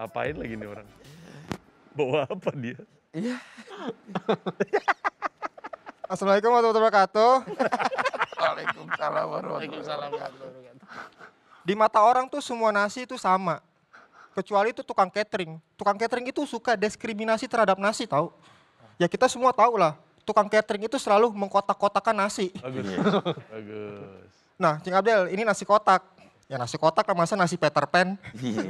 Ngapain lagi nih orang? Bawa apa dia? Iya. Assalamualaikum warahmatullahi wabarakatuh. Waalaikumsalam warahmatullahi wabarakatuh. Di mata orang tuh semua nasi itu sama. Kecuali itu tukang catering. Tukang catering itu suka diskriminasi terhadap nasi tahu. Ya kita semua tahu lah. Tukang catering itu selalu mengkotak-kotakan nasi. Bagus. Bagus. Nah, Cing Abdel, ini nasi kotak. Ya nasi kotak lah masa nasi Peter Pan. Iya.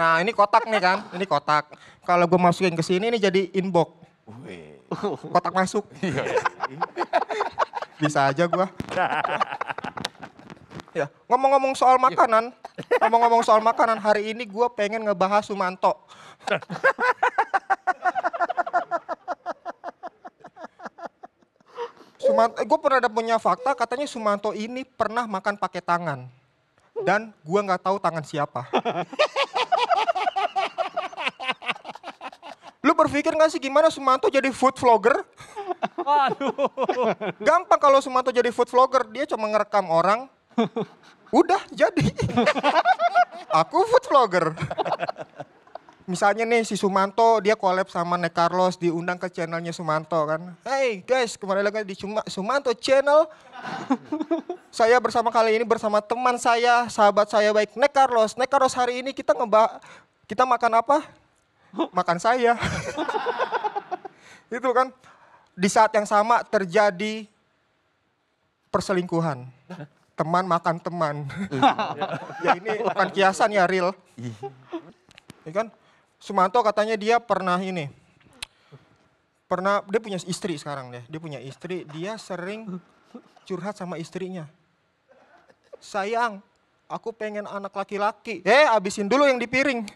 Nah ini kotak nih kan, ini kotak. Kalau gue masukin ke sini ini jadi inbox. Kotak masuk. Iya. Bisa aja gue. Ya, ngomong-ngomong soal makanan, ngomong-ngomong soal makanan, hari ini gue pengen ngebahas Sumanto. Sumanto, eh, gue pernah ada punya fakta katanya Sumanto ini pernah makan pakai tangan dan gue nggak tahu tangan siapa. Lu berpikir gak sih gimana Sumanto jadi food vlogger? Aduh. Gampang kalau Sumanto jadi food vlogger, dia cuma ngerekam orang. Udah jadi. Aku food vlogger misalnya nih si Sumanto dia collab sama Nek Carlos diundang ke channelnya Sumanto kan. Hey guys kemarin lagi di Suma, Sumanto Channel. saya bersama kali ini bersama teman saya, sahabat saya baik Nek Carlos. Nek Carlos hari ini kita ngebak kita makan apa? Makan saya. Itu kan di saat yang sama terjadi perselingkuhan. Teman makan teman. ya ini bukan kiasan ya real. Iya. Ya kan? Sumanto katanya dia pernah ini pernah dia punya istri sekarang deh. Dia punya istri, dia sering curhat sama istrinya. Sayang, aku pengen anak laki-laki. Eh, abisin dulu yang di piring.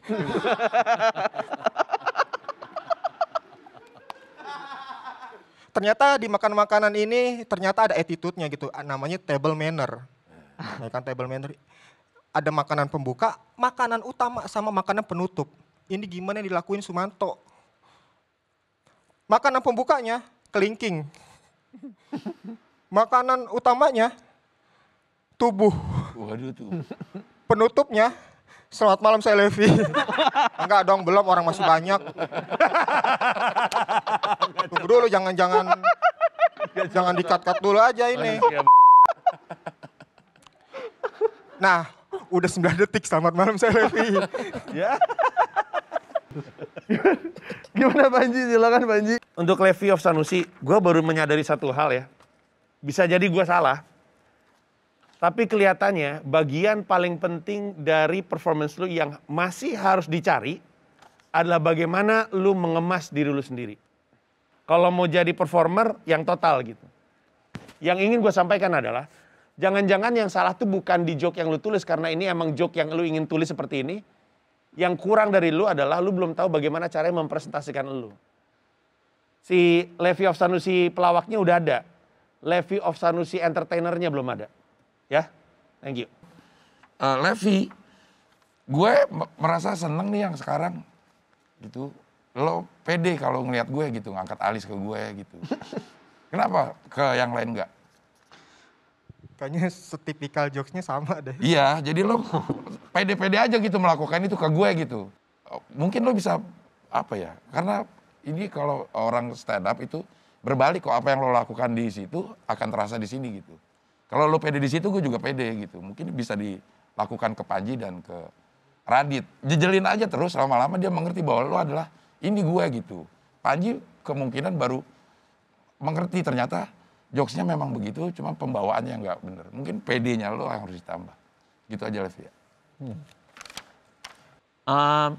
ternyata di makan-makanan ini ternyata ada attitude-nya gitu. Namanya table manner. Ya kan table manner. Ada makanan pembuka, makanan utama sama makanan penutup ini gimana yang dilakuin Sumanto. Makanan pembukanya kelingking. Makanan utamanya tubuh. Waduh tuh. Penutupnya Selamat malam saya Levi. Enggak dong, belum orang masih banyak. Tunggu dulu jangan-jangan jangan dikat-kat dulu aja ini. Nah, udah 9 detik selamat malam saya Levi. Ya. Gimana Panji? Silakan Panji. Untuk Levi of Sanusi, gue baru menyadari satu hal ya. Bisa jadi gue salah. Tapi kelihatannya bagian paling penting dari performance lu yang masih harus dicari adalah bagaimana lu mengemas diri lu sendiri. Kalau mau jadi performer yang total gitu. Yang ingin gue sampaikan adalah jangan-jangan yang salah tuh bukan di joke yang lu tulis karena ini emang joke yang lu ingin tulis seperti ini, yang kurang dari lu adalah lu belum tahu bagaimana cara mempresentasikan lu. Si Levi of Sanusi pelawaknya udah ada. Levi of Sanusi entertainernya belum ada. Ya, thank you. Uh, eh, Levi, gue merasa seneng nih yang sekarang gitu. Lo pede kalau ngeliat gue gitu, ngangkat alis ke gue gitu. Kenapa ke yang lain enggak? kayaknya setipikal jokesnya sama deh. Iya, jadi lo pede-pede aja gitu melakukan itu ke gue gitu. Mungkin lo bisa apa ya? Karena ini kalau orang stand up itu berbalik kok apa yang lo lakukan di situ akan terasa di sini gitu. Kalau lo pede di situ, gue juga pede gitu. Mungkin bisa dilakukan ke Panji dan ke Radit. Jejelin aja terus lama-lama dia mengerti bahwa lo adalah ini gue gitu. Panji kemungkinan baru mengerti ternyata jokesnya memang begitu, cuma pembawaannya nggak bener. Mungkin PD-nya lo yang harus ditambah. Gitu aja Levi ya. Hmm. Um,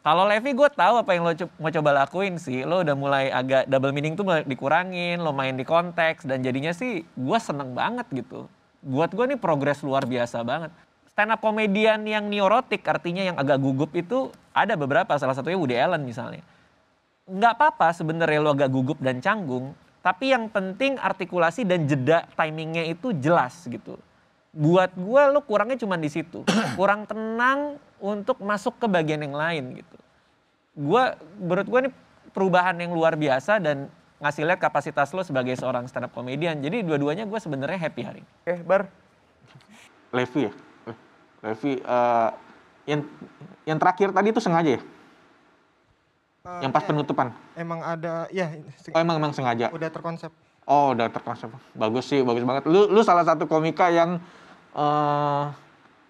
kalau Levi gue tahu apa yang lo co mau coba lakuin sih. Lo udah mulai agak double meaning tuh mulai dikurangin, lo main di konteks dan jadinya sih gue seneng banget gitu. Buat gue nih progres luar biasa banget. Stand up komedian yang neurotik artinya yang agak gugup itu ada beberapa. Salah satunya Woody Allen misalnya. Nggak apa-apa sebenarnya lo agak gugup dan canggung tapi yang penting artikulasi dan jeda timingnya itu jelas gitu. Buat gue lo kurangnya cuma di situ. Kurang tenang untuk masuk ke bagian yang lain gitu. Gue, menurut gue ini perubahan yang luar biasa dan ngasih lihat kapasitas lo sebagai seorang stand up comedian. Jadi dua-duanya gue sebenarnya happy hari ini. Eh Bar. Levi ya? Eh, Levi, uh, yang, yang terakhir tadi itu sengaja ya? Uh, yang pas ya, penutupan. Emang ada ya. Oh emang emang sengaja. Udah terkonsep. Oh udah terkonsep. Bagus sih, bagus banget. Lu lu salah satu komika yang uh,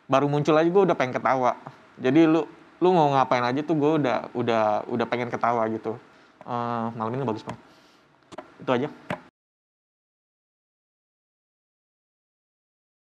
baru muncul aja gue udah pengen ketawa. Jadi lu lu mau ngapain aja tuh gue udah udah udah pengen ketawa gitu. Uh, malam ini bagus banget. Itu aja.